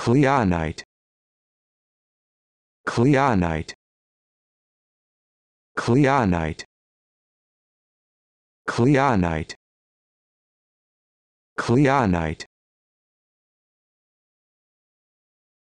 Cleonite Cleonite Cleonite Cleonite Cleonite